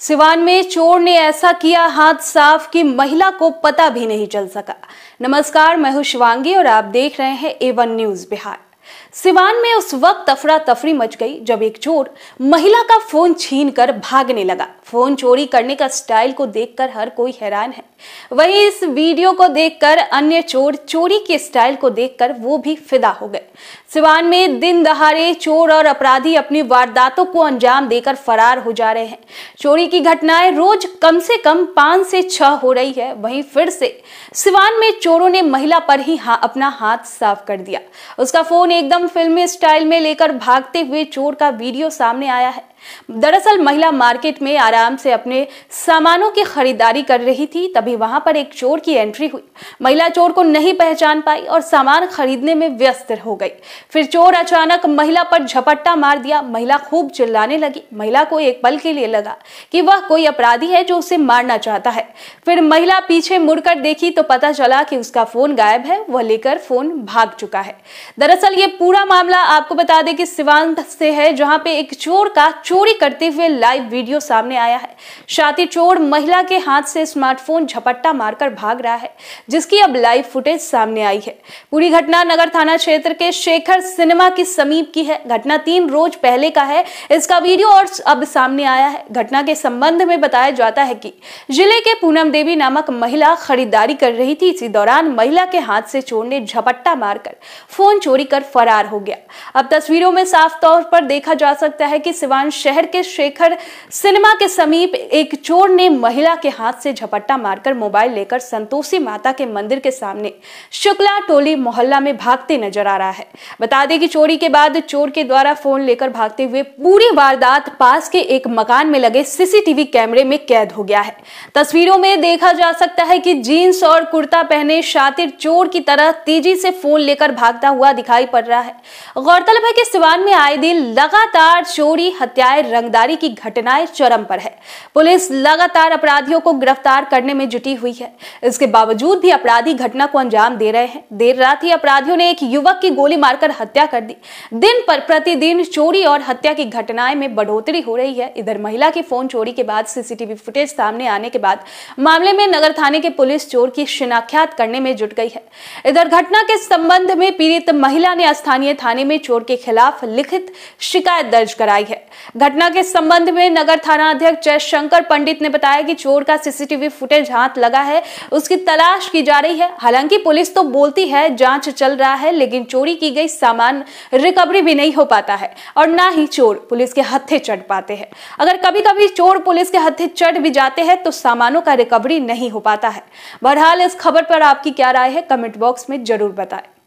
सिवान में चोर ने ऐसा किया हाथ साफ कि महिला को पता भी नहीं चल सका नमस्कार मैं हूं शिवांगी और आप देख रहे हैं एवन न्यूज बिहार सिवान में उस वक्त अफरा तफरी मच गई जब एक चोर महिला का फोन छीन कर भागने लगा फोन चोरी करने का स्टाइल को देखकर हर कोई हैरान है वहीं इस वीडियो को देखकर अन्य चोर चोरी के स्टाइल को देखकर वो भी फिदा हो गए सिवान में दिन दहाड़े चोर और अपराधी अपनी वारदातों को अंजाम देकर फरार हो जा रहे हैं चोरी की घटनाएं रोज कम से कम पांच से छह हो रही है वहीं फिर से सिवान में चोरों ने महिला पर ही हा, अपना हाथ साफ कर दिया उसका फोन एकदम फिल्मी स्टाइल में लेकर भागते हुए चोर का वीडियो सामने आया है दरअसल महिला मार्केट में आराम से अपने सामानों की खरीदारी कर रही थी तभी वहां पर एक चोर की एंट्री हुई महिला चोर को नहीं पहचान पाई और सामान खरीदने में व्यस्त हो गई फिर चोर अचानक महिला पर झपट्टा मार दिया महिला खूब चिल्लाने लगी महिला को एक पल के लिए लगा कि वह कोई अपराधी है जो उसे मारना चाहता है फिर महिला पीछे मुड़कर देखी तो पता चला कि उसका फोन गायब है वह लेकर फोन भाग चुका है दरअसल ये पूरा मामला आपको बता दें कि सिवान से है जहां पे एक चोर का चोरी करते हुए लाइव वीडियो सामने आया है शातिर चोर महिला के हाथ से स्मार्टफोन झपट्टा मारकर भाग रहा है जिसकी अब लाइव फुटेज सामने आई है पूरी घटना नगर थाना क्षेत्र के शेखर सिनेमा के समीप की है घटना तीन रोज पहले का है इसका वीडियो और अब सामने आया है घटना के संबंध में बताया जाता है कि जिले के पूनम देवी नामक महिला खरीदारी कर रही थी इसी दौरान महिला के हाथ से चोर ने झपट्टा मारकर फोन चोरी कर फरार हो गया अब तस्वीरों में साफ तौर पर देखा जा सकता है कि सिवान शहर के शेखर सिनेमा के समीप एक चोर ने महिला के हाथ से झपट्टा मारकर मोबाइल लेकर संतोषी माता के मंदिर के सामने शुक्ला टोली मोहल्ला में भागते नजर आ रहा है बता दें कि चोरी के बाद चोर के द्वारा फोन लेकर भागते हुए पूरी वारदात पास के एक मकान में लगे सीसीटीवी कैमरे में कैद हो गया है तस्वीरों में देखा जा सकता है कि जीन्स और कुर्ता पहने शातिर चोर की तरह तेजी से फोन लेकर भागता हुआ दिखाई पड़ रहा है गौरतलब है कि सिवान में आए दिन लगातार चोरी हत्या लगाए रंगदारी की घटनाएं चरम पर है पुलिस लगातार अपराधियों को गिरफ्तार करने में जुटी हुई है इसके बावजूद भी अपराधी घटना को अंजाम दे रहे हैं देर रात ही अपराधियों ने एक युवक की गोली मारकर हत्या कर दी दिन पर प्रतिदिन चोरी और हत्या की घटनाएं में बढ़ोतरी हो रही है इधर महिला की फोन चोरी के बाद सीसीटीवी फुटेज सामने आने के बाद मामले में नगर थाने के पुलिस चोर की शिनाख्यात करने में जुट गई है इधर घटना के संबंध में पीड़ित महिला ने स्थानीय थाने में चोर के खिलाफ लिखित शिकायत दर्ज कराई है घटना के संबंध में नगर थाना अध्यक्ष जयशंकर पंडित ने बताया कि चोर का सीसीटीवी फुटेज हाथ लगा है उसकी तलाश की जा रही है हालांकि पुलिस तो बोलती है जांच चल रहा है लेकिन चोरी की गई सामान रिकवरी भी नहीं हो पाता है और ना ही चोर पुलिस के हत्थे चढ़ पाते हैं अगर कभी कभी चोर पुलिस के हत्थे चढ़ भी जाते हैं तो सामानों का रिकवरी नहीं हो पाता है बहरहाल इस खबर पर आपकी क्या राय है कमेंट बॉक्स में जरूर बताएं